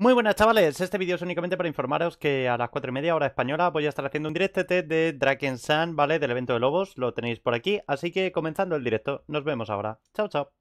Muy buenas chavales, este vídeo es únicamente para informaros que a las 4 y media hora española voy a estar haciendo un directo de Draken Sun, ¿vale? Del evento de Lobos, lo tenéis por aquí, así que comenzando el directo, nos vemos ahora. Chao, chao.